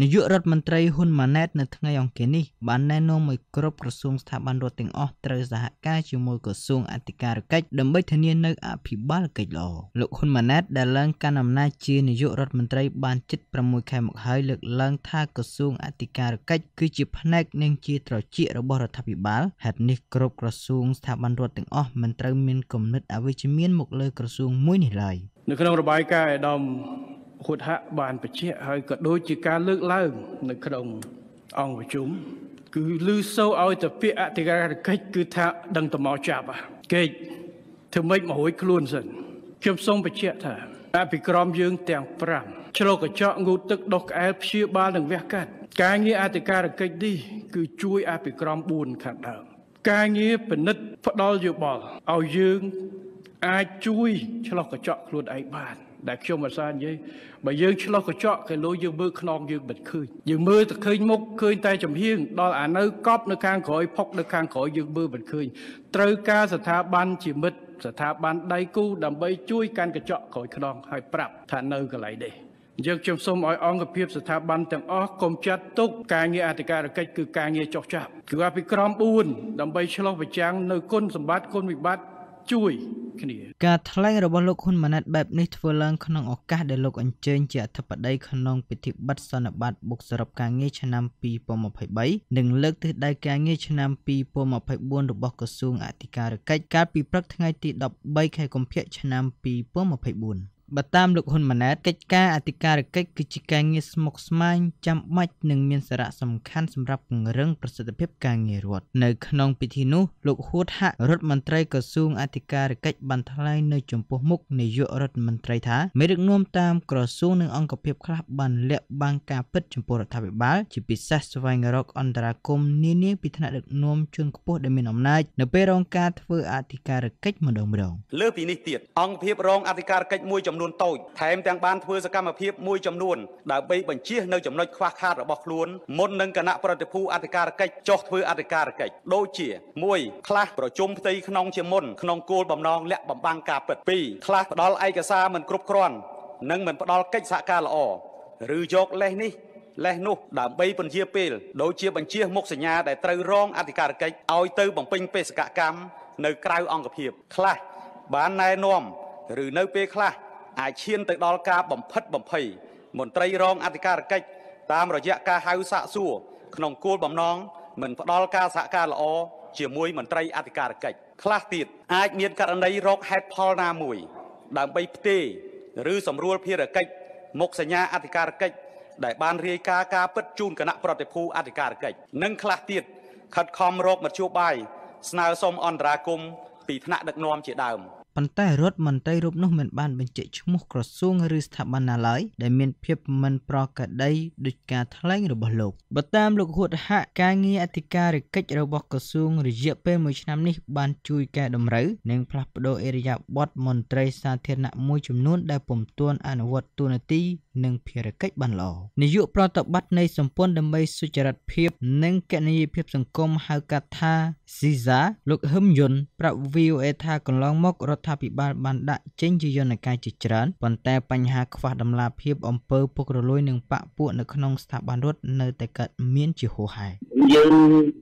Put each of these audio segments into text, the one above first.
នាយករដ្ឋមន្ត្រីហ៊ុនម៉ាណែតនៅថ្ងៃអង្គារនេះបានណែនាំឲ្យគ្រប់ក្រសួងស្ថាប័នរដ្ឋទាំងអស់ត្រូវសហការជាមួយក្រសួងអធិការកិច្ចដើម្បីធានានៅអភិបាលកិច្ចល្អលោកហ៊ុនម៉ាណែតដែលឡើងកាន់អំណាចជានាយករដ្ឋមន្ត្រីបានជិត6ខែមកហើយលើកឡើងថាក្រសួងអធិការកិច្ចគឺជាផ្នែកនិងជាត្រចៀករបស់រដ្ឋាភិបាលហេតុនេះគ្រប់ក្រសួងស្ថាប័នរដ្ឋទាំងអស់មិនត្រូវមានគំនិតអវិជ្ជមានមកលើក្រសួងមួយនេះឡើយនៅក្នុងរបាយការណ៍ឯកឧត្តមហួតហៈបានបញ្ជាក់ហើយក៏ដូចជាការលើកឡើង នៅក្នុងអង្គប្រជុំគឺលឺសូរឲ្យទៅពាក្យអធិការកិច្ចគឺថាដឹងតមកចាប់គេធ្វើម៉េចមករួយខ្លួនសិន ខ្ញុំសូមបញ្ជាក់ថាអភិក្រមយើងទាំង5ឆ្លកកញ្ចក់ងូតទឹកដុសក្អែលព្យាបាលនិងវះកាត់ការងារអធិការកិច្ចនេះគឺជួយអភិក្រម4ខាងដើមការងារពិនិត្យផ្ដល់យោបល់ឲ្យយើងអាចជួយឆ្លកកញ្ចក់ខ្លួនឯងបានដែលខ្ញុំអាសានិយាយបើយើងឆ្លោះកញ្ចក់គេលួចយើងមើលខ្នងយើងមិនឃើញយើងមើលតែឃើញមុខឃើញតែចំហៀងដល់អានៅកប់នៅខាងក្រោយផុកនៅខាងក្រោយយើងមើលមិនឃើញត្រូវការស្ថាប័នជាមិត្តស្ថាប័នដៃគូ ដើម្បីជួយកាន់កញ្ចក់ក្រោយខ្នងឲ្យប្រាប់ ថានៅកន្លែងនេះយើងខ្ញុំសូមឲ្យអង្គភាពស្ថាប័នទាំងអស់កុំចាត់ទុកការងារអធិការកិច្ចគឺការងារចោះចាប់គឺអភិក្រម4ដើម្បីឆ្លោះប្រចាំងនៅគុណសម្បត្តិគុណវិបត្តិជួយគ្នាការថ្លែងរបស់លោកហ៊ុនម៉ាណែតបែបនេះធ្វើឡើងក្នុងឱកាសដែលលោកអញ្ជើញជាអធិបតីក្នុងពិធីបិទសន្និបាតបុកសរុបការងារឆ្នាំ2023និងលើកទិសដៅការងារឆ្នាំ2024របស់ក្រសួងអធិការកិច្ចកាលពីព្រឹកថ្ងៃទី13ខែកុម្ភៈឆ្នាំ2024បើតាមលោកហ៊ុនម៉ាណែតកិច្ចការអធិការកិច្ចគឺជាការងារស្មុគស្មាញចាំបាច់និងមានសារៈសំខាន់សម្រាប់ពង្រឹងប្រសិទ្ធភាពការងាររដ្ឋនៅក្នុងពិធីនោះលោកហួតហាក់រដ្ឋមន្ត្រីក្រសួងអធិការកិច្ចបានថ្លែងនៅចំពោះមុខនាយករដ្ឋមន្ត្រីថាមេដឹកនាំតាមក្រសួងនិងអង្គភាពខ្លះបានលាក់បាំងការពិតចំពោះរដ្ឋាភិបាលជាពិសេសស្វែងរកអន្តរាគមនានាពីថ្នាក់ដឹកនាំជាន់ខ្ពស់ដែលមានអំណាចនៅពេលរងការធ្វើអធិការកិច្ចម្ដងម្ដង លើពីនេះទៀតអង្គភាពរងអធិការកិច្ចមួយចំចំនួនតូចថែមទាំងបានធ្វើសកម្មភាពមួយចំនួនដើម្បីបញ្ជៀសនៅចំណុចខ្វះខាតរបស់ខ្លួនមុននឹងគណៈប្រតិភូអធិការកិច្ចចុះធ្វើអធិការកិច្ចដូចជា1ខ្លះប្រជុំផ្ទៃក្នុងជាមុនក្នុងគោលបំណងលាក់បំបាំងការពិត2ខ្លះផ្ដល់ឯកសារមិនគ្រប់គ្រាន់និងមិនផ្ដល់កិច្ចសហការល្អឬយកលេសនេះលេសនោះដើម្បីពន្យាពេលដោយជា បញ្ជាមុខសញ្ញាដែលត្រូវរងអធិការកិច្ចឲ្យទៅបំពេញបេសកកម្មនៅក្រៅអង្គភាពខ្លះបានណែនាំឬនៅពេលខ្លះអាចឈានទៅដល់ការបំផិតបំភ័យមន្ត្រីរងអធិការកិច្ចតាមរយៈការហៅសាកសួរក្នុងគោលបំណងមិនផ្ដល់ការសហការល្អជាមួយមន្ត្រីអធិការកិច្ចខ្លះទៀតអាច មានករណីរកហេតុផលណាមួយដើម្បីផ្ទេរឬសម្រួលភារកិច្ចមុខសញ្ញាអធិការកិច្ចដែលបានរាយការណ៍ការពិតជូនគណៈប្រតិភូអធិការកិច្ចនិងខ្លះទៀតខិតខំរកមធ្យោបាយស្នើសុំអន្តរាគមពីថ្នាក់ដឹកនាំជាដើមប៉ុន្តែរដ្ឋមន្ត្រីរូបនោះមិនបានបញ្ជាក់ឈ្មោះក្រសួងឬស្ថាប័នណាឡើយដែលមានភាពមិនប្រក្រតីដោយការថ្លែងរបស់លោកបើតាមលោកហ៊ុតហាក់ការងារអធិការិកិច្ចរបស់ក្រសួងរយៈពេល1ឆ្នាំនេះបាន ជួយកែតម្រូវនិងផ្លាស់ប្តូរអេរិយាបថមន្ត្រីសាធារណៈមួយចំនួន ដែលពុំទាន់អនុវត្តទូនាទី និងភារកិច្ចបានល្អនាយកប្រតិបត្តិនៃសម្ព័ន្ធដើម្បីសុចរិតភាព និងកណនីយភាព សង្គមហៅកាត់ថា CISA លោកហឹមយុនប្រាប់ VOA ថាកន្លងមករដ្ឋរដ្ឋាភិបាលបានដាក់ចេញជាយន្តការជាច្រើនប៉ុន្តែបញ្ហាខ្វះតម្លាភាពអំពើពុករលួយនិងបាក់ពួកនៅក្នុងស្ថាប័នរដ្ឋនៅតែកើតមានជាហួសហេតុ។យើង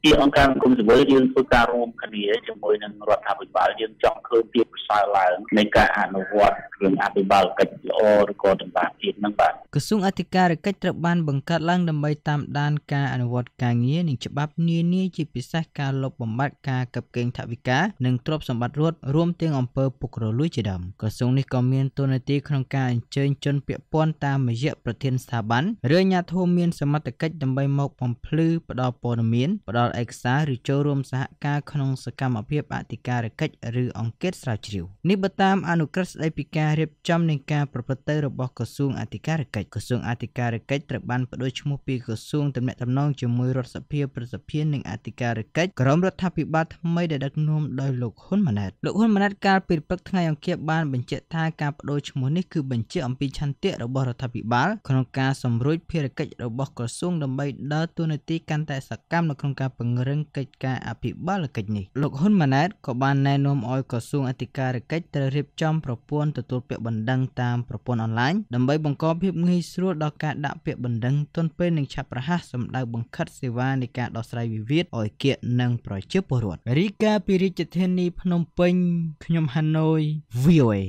ជាអង្គការសង្គមស៊ីវិលយើងធ្វើការរួមគ្នាជាមួយនឹងរដ្ឋាភិបាលយើងចង់ឃើញភាពផ្សើរឡើងនៃការអនុវត្តរឿងអភិបាលកិច្ចល្អឬក៏តម្លាភាពហ្នឹងបាទក្រសួងអធិការកិច្ចត្រូវបានបង្កើតឡើងដើម្បីតាមដានការអនុវត្តការងារនិងច្បាប់នានាជាពិសេសការលុបបំបាត់ការកាប់កេងថវិកានិងទ្រព្យសម្បត្តិរដ្ឋរួមទាំងអំពើពុករលួយជាដើមក្រសួងនេះក៏មានតួនាទីក្នុងការអញ្ជើញជនពាក់ព័ន្ធតាមរយៈប្រធានស្ថាប័នឬអាជ្ញាធរមានសមត្ថកិច្ចដើម្បីមកបំភ្លឺផ្ដល់ព័ត៌ព័ត៌មានផ្ដល់ឯកសារឬចូលរួមសហការក្នុងសកម្មភាពអធិការកិច្ចឬអង្គការស្រាវជ្រាវនេះបើតាមអនុក្រឹត្យស្ដីពីការរៀបចំនិងការប្រព្រឹត្តទៅរបស់ក្រសួងអធិការកិច្ចក្រសួងអធិការកិច្ចត្រូវបានបដូរឈ្មោះពីក្រសួងទំនាក់ទំនងជាមួយរដ្ឋសភាប្រសិទ្ធិនិងអធិការកិច្ចក្រមរដ្ឋាភិបាលថ្មីដែលដឹកនាំដោយលោកហ៊ុនម៉ាណែតលោកហ៊ុនម៉ាណែតកាលពីព្រឹកថ្ងៃអង្គារបានបញ្ជាក់ថាការបដូរឈ្មោះនេះគឺបញ្ជាអំពីឆន្ទៈរបស់រដ្ឋាភិបាល ក្នុងការសម្រួចភារកិច្ចរបស់ក្រសួងដើម្បីដើរតួនាទីកាន់តែសកម្មនៅក្នុងការពង្រឹងកិច្ចការអភិបាលកិច្ចនេះលោកហ៊ុនម៉ាណែតក៏បានណែនាំឲ្យក្រសួងអធិការកិច្ចត្រូវរៀបចំប្រព័ន្ធទទួលពាក្យបណ្ដឹងតាមប្រព័ន្ធអនឡាញដើម្បីបង្កភាពងាយស្រួលដល់ការដាក់ពាក្យបណ្ដឹងទាន់ពេលនិងឆាប់រហ័សសម្ដៅបង្ខិតសេវានៃការដោះស្រាយវិវាទឲ្យគៀកនឹងប្រជាពលរដ្ឋរីកាពីរាជធានីភ្នំពេញខ្ញុំហាណូយ VOA